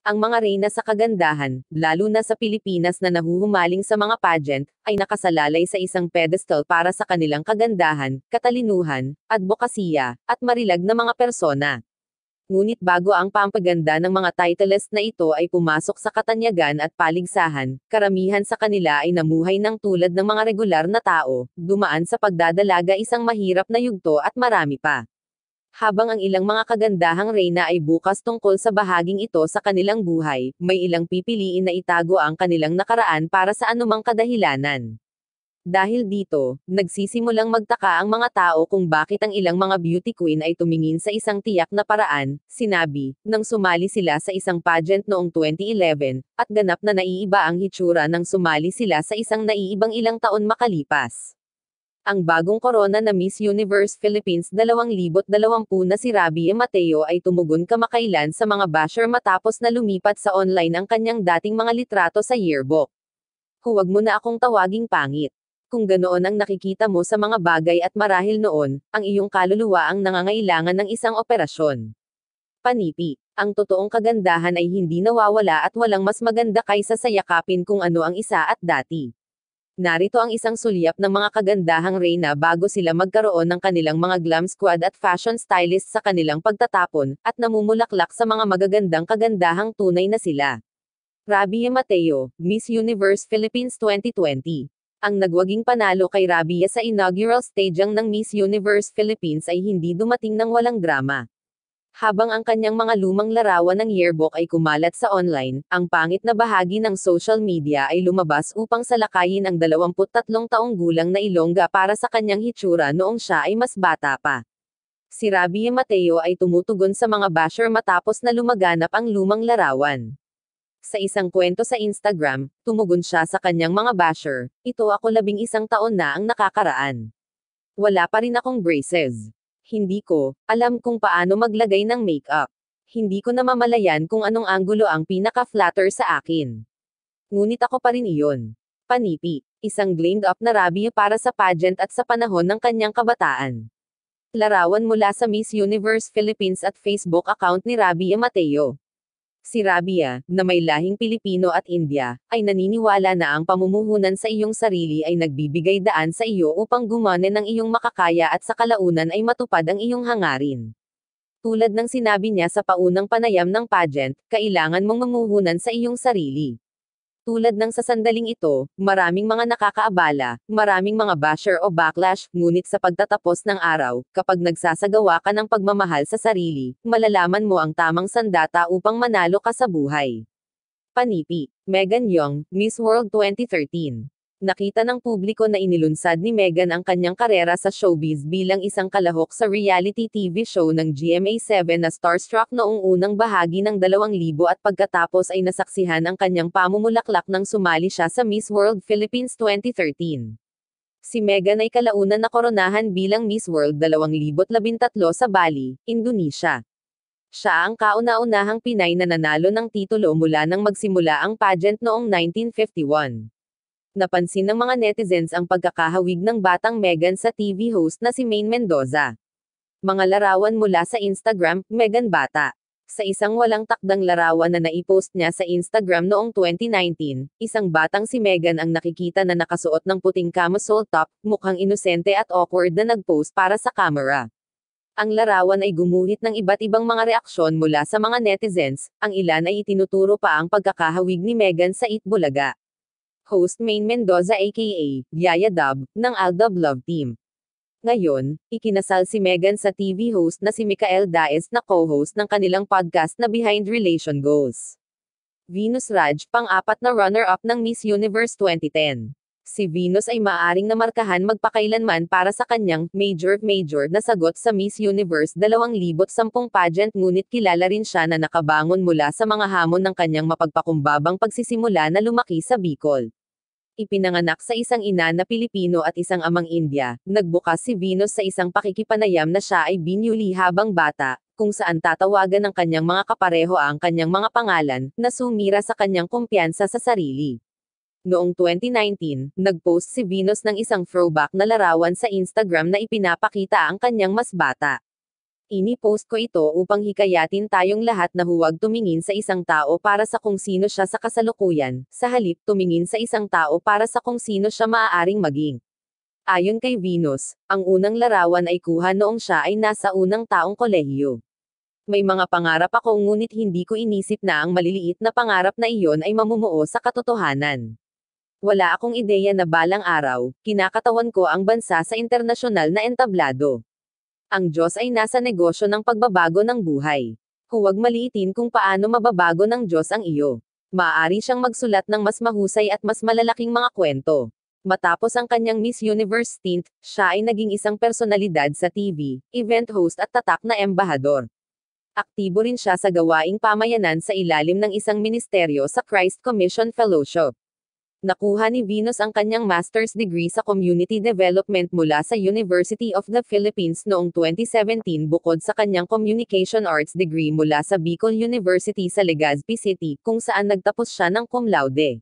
Ang mga reyna sa kagandahan, lalo na sa Pilipinas na nahuhumaling sa mga pageant, ay nakasalalay sa isang pedestal para sa kanilang kagandahan, katalinuhan, advokasya, at marilag na mga persona. Ngunit bago ang pampaganda ng mga titleist na ito ay pumasok sa katanyagan at paligsahan, karamihan sa kanila ay namuhay ng tulad ng mga regular na tao, dumaan sa pagdadalaga isang mahirap na yugto at marami pa. Habang ang ilang mga kagandahang reyna ay bukas tungkol sa bahaging ito sa kanilang buhay, may ilang pipiliin na itago ang kanilang nakaraan para sa anumang kadahilanan. Dahil dito, nagsisimulang magtaka ang mga tao kung bakit ang ilang mga beauty queen ay tumingin sa isang tiyak na paraan, sinabi, nang sumali sila sa isang pageant noong 2011, at ganap na naiiba ang hitsura nang sumali sila sa isang naiibang ilang taon makalipas. Ang bagong korona na Miss Universe Philippines 2020 na si Rabi E. Mateo ay tumugon kamakailan sa mga basher matapos na lumipat sa online ang kanyang dating mga litrato sa yearbook. Huwag mo na akong tawaging pangit. Kung ganoon ang nakikita mo sa mga bagay at marahil noon, ang iyong kaluluwa ang nangangailangan ng isang operasyon. Panipi. Ang totoong kagandahan ay hindi nawawala at walang mas maganda kaysa sayakapin kung ano ang isa at dati. Narito ang isang sulyap ng mga kagandahang reyna bago sila magkaroon ng kanilang mga glam squad at fashion stylist sa kanilang pagtatapon, at namumulaklak sa mga magagandang kagandahang tunay na sila. Rabia Mateo, Miss Universe Philippines 2020 ang nagwaging panalo kay Rabia sa inaugural stage ng Miss Universe Philippines ay hindi dumating ng walang drama. Habang ang kanyang mga lumang larawan ng yearbook ay kumalat sa online, ang pangit na bahagi ng social media ay lumabas upang salakayin ang 23 taong gulang na Ilongga para sa kanyang hitsura noong siya ay mas bata pa. Si Rabie Mateo ay tumutugon sa mga basher matapos na lumaganap ang lumang larawan. Sa isang kwento sa Instagram, tumugon siya sa kanyang mga basher, ito ako labing isang taon na ang nakakaraan. Wala pa rin akong braces. Hindi ko alam kung paano maglagay ng makeup. Hindi ko namamalayan kung anong angulo ang pinaka-flatter sa akin. Ngunit ako pa rin iyon. Panipi, isang glammed up na rabia para sa pageant at sa panahon ng kanyang kabataan. Larawan mula sa Miss Universe Philippines at Facebook account ni Rabia Mateo. Si Rabia, na may lahing Pilipino at India, ay naniniwala na ang pamumuhunan sa iyong sarili ay nagbibigay daan sa iyo upang gumana ng iyong makakaya at sa kalaunan ay matupad ang iyong hangarin. Tulad ng sinabi niya sa paunang panayam ng pageant, kailangan mong mamuhunan sa iyong sarili. Tulad ng sa sandaling ito, maraming mga nakakaabala, maraming mga basher o backlash, ngunit sa pagtatapos ng araw, kapag nagsasagawa ka ng pagmamahal sa sarili, malalaman mo ang tamang sandata upang manalo ka sa buhay. Panipi, Megan Young, Miss World 2013 nakita ng publiko na inilunsad ni Megan ang kanyang karera sa showbiz bilang isang kalahok sa reality TV show ng GMA7 na Starstruck noong unang bahagi ng 2000 at pagkatapos ay nasaksihan ang kanyang pamumulaklak nang sumali siya sa Miss World Philippines 2013. Si Megan ay kalaunan na koronahan bilang Miss World 2013 sa Bali, Indonesia. Siya ang kauna-unahang Pinay na nanalo ng titulo mula nang magsimula ang pageant noong 1951. Napansin ng mga netizens ang pagkakahawig ng batang Megan sa TV host na si Maine Mendoza. Mga larawan mula sa Instagram, Megan Bata. Sa isang walang takdang larawan na naipost niya sa Instagram noong 2019, isang batang si Megan ang nakikita na nakasuot ng puting camisole top, mukhang inosente at awkward na nagpost para sa camera. Ang larawan ay gumuhit ng iba't ibang mga reaksyon mula sa mga netizens, ang ilan ay itinuturo pa ang pagkakahawig ni Megan sa Itbulaga host Main Mendoza aka Yaya Dub ng Aldab Love Team. Ngayon, ikinasal si Megan sa TV host na si Mikael Daes na co-host ng kanilang podcast na Behind Relation Goals. Venus Raj, pang-apat na runner-up ng Miss Universe 2010. Si Venus ay maaring na namarkahan magpakailanman para sa kanyang major-major na sagot sa Miss Universe 2010 pageant ngunit kilala rin siya na nakabangon mula sa mga hamon ng kanyang mapagpakumbabang pagsisimula na lumaki sa Bicol ipinanganak sa isang ina na Pilipino at isang amang India, nagbukas si Venus sa isang pakikipanayam na siya ay binyuli habang bata, kung saan tatawagan ng kanyang mga kapareho ang kanyang mga pangalan, na sumira sa kanyang kumpiyansa sa sarili. Noong 2019, nagpost si Venus ng isang throwback na larawan sa Instagram na ipinapakita ang kanyang mas bata. Ini-post ko ito upang hikayatin tayong lahat na huwag tumingin sa isang tao para sa kung sino siya sa kasalukuyan, sa halip tumingin sa isang tao para sa kung sino siya maaaring maging. Ayon kay Venus, ang unang larawan ay kuha noong siya ay nasa unang taong kolehiyo. May mga pangarap ako ngunit hindi ko inisip na ang maliliit na pangarap na iyon ay mamumuo sa katotohanan. Wala akong ideya na balang araw, kinakatawan ko ang bansa sa internasyonal na entablado. Ang Diyos ay nasa negosyo ng pagbabago ng buhay. Huwag maliitin kung paano mababago ng Diyos ang iyo. Maaari siyang magsulat ng mas mahusay at mas malalaking mga kwento. Matapos ang kanyang Miss Universe stint, siya ay naging isang personalidad sa TV, event host at tatak na embahador. Aktibo rin siya sa gawaing pamayanan sa ilalim ng isang ministeryo sa Christ Commission Fellowship. Nakuha ni Venus ang kanyang master's degree sa Community Development mula sa University of the Philippines noong 2017 bukod sa kanyang Communication Arts degree mula sa Bicol University sa Legazpi City kung saan nagtapos siya ng cum laude.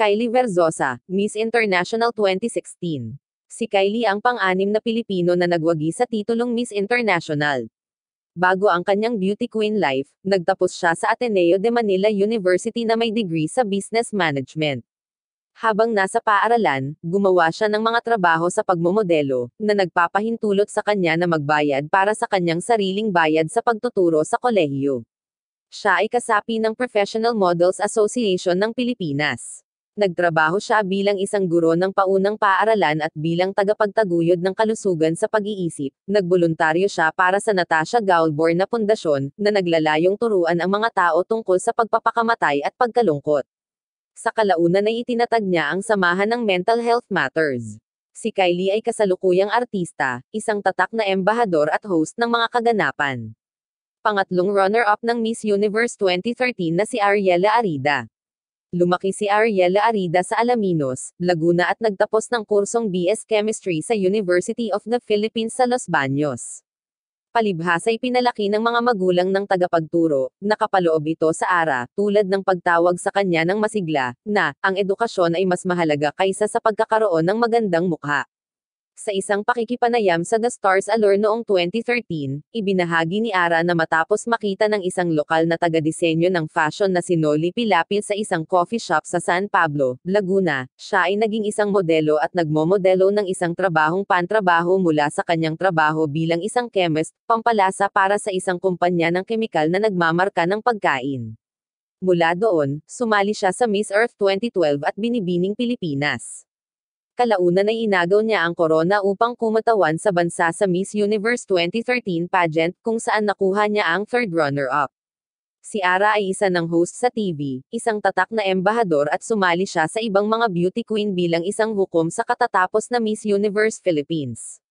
Kylie Verzosa, Miss International 2016. Si Kylie ang pang-anim na Pilipino na nagwagi sa titulong Miss International. Bago ang kanyang beauty queen life, nagtapos siya sa Ateneo de Manila University na may degree sa Business Management. Habang nasa paaralan, gumawa siya ng mga trabaho sa pagmomodelo, na nagpapahintulot sa kanya na magbayad para sa kanyang sariling bayad sa pagtuturo sa kolehiyo. Siya ay kasapi ng Professional Models Association ng Pilipinas. Nagtrabaho siya bilang isang guro ng paunang paaralan at bilang tagapagtaguyod ng kalusugan sa pag-iisip. Nagboluntaryo siya para sa Natasha Galbor na pundasyon, na naglalayong turuan ang mga tao tungkol sa pagpapakamatay at pagkalungkot. Sa kalaunan ay itinatag niya ang samahan ng mental health matters. Si Kylie ay kasalukuyang artista, isang tatak na embahador at host ng mga kaganapan. Pangatlong runner-up ng Miss Universe 2013 na si Ariela Arida. Lumaki si Ariela Arida sa Alaminos, Laguna at nagtapos ng kursong BS Chemistry sa University of the Philippines sa Los Baños palibhas ay pinalaki ng mga magulang ng tagapagturo, nakapaloob ito sa ara, tulad ng pagtawag sa kanya ng masigla, na, ang edukasyon ay mas mahalaga kaysa sa pagkakaroon ng magandang mukha. Sa isang pakikipanayam sa The Stars Allure noong 2013, ibinahagi ni Ara na matapos makita ng isang lokal na taga-disenyo ng fashion na si Noli Pilapil sa isang coffee shop sa San Pablo, Laguna, siya ay naging isang modelo at nagmomodelo ng isang trabahong pantrabaho mula sa kanyang trabaho bilang isang chemist, pampalasa para sa isang kumpanya ng kemikal na nagmamarka ng pagkain. Mula doon, sumali siya sa Miss Earth 2012 at Binibining Pilipinas. Kalaunan ay inagaw niya ang corona upang kumatawan sa bansa sa Miss Universe 2013 pageant kung saan nakuha niya ang third runner-up. Si Ara ay isa ng host sa TV, isang tatak na embahador at sumali siya sa ibang mga beauty queen bilang isang hukom sa katatapos na Miss Universe Philippines.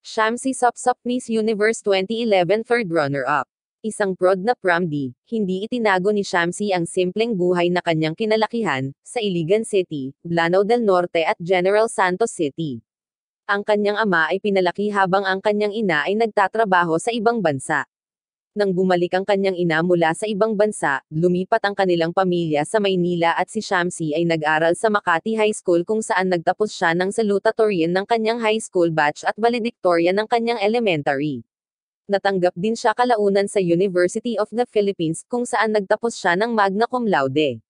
Shamsi Sopsop Miss Universe 2011 third runner-up. Isang broad na pramdi, hindi itinago ni Shamsi ang simpleng buhay na kanyang kinalakihan, sa Iligan City, Blanao del Norte at General Santos City. Ang kanyang ama ay pinalaki habang ang kanyang ina ay nagtatrabaho sa ibang bansa. Nang bumalik ang kanyang ina mula sa ibang bansa, lumipat ang kanilang pamilya sa Maynila at si Shamsi ay nag-aral sa Makati High School kung saan nagtapos siya ng salutatorian ng kanyang high school batch at valedictorian ng kanyang elementary. Natanggap din siya kalaunan sa University of the Philippines kung saan nagtapos siya ng magna cum laude.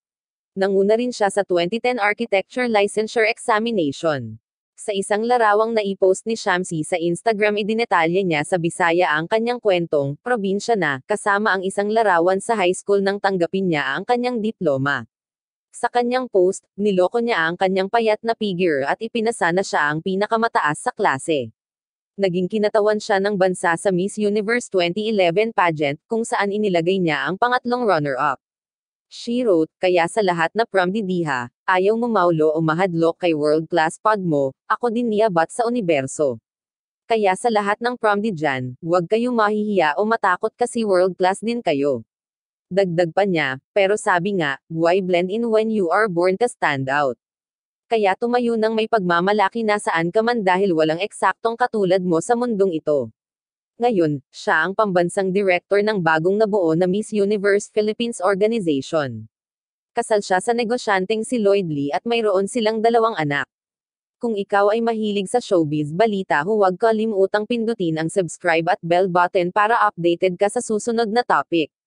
Nanguna rin siya sa 2010 Architecture Licensure Examination. Sa isang larawang i-post ni Shamsi sa Instagram idinetalye niya sa Bisaya ang kanyang kwentong, probinsya na, kasama ang isang larawan sa high school nang tanggapin niya ang kanyang diploma. Sa kanyang post, niloko niya ang kanyang payat na figure at ipinasa na siya ang pinakamataas sa klase. Naging kinatawan siya ng bansa sa Miss Universe 2011 pageant kung saan inilagay niya ang pangatlong runner-up. She wrote, kaya sa lahat na prom didiha, ayaw mo maulo o mahadlok kay world-class pod mo, ako din niabat sa universo. Kaya sa lahat ng prom di huwag kayong mahihiya o matakot kasi world-class din kayo. Dagdag pa niya, pero sabi nga, why blend in when you are born to stand out? Kaya tumayo ng may pagmamalaki na saan ka man dahil walang eksaktong katulad mo sa mundong ito. Ngayon, siya ang pambansang director ng bagong nabuo na Miss Universe Philippines Organization. Kasal siya sa negosyanteng si Lloyd Lee at mayroon silang dalawang anak. Kung ikaw ay mahilig sa showbiz balita huwag kalimutang pindutin ang subscribe at bell button para updated ka sa susunod na topic.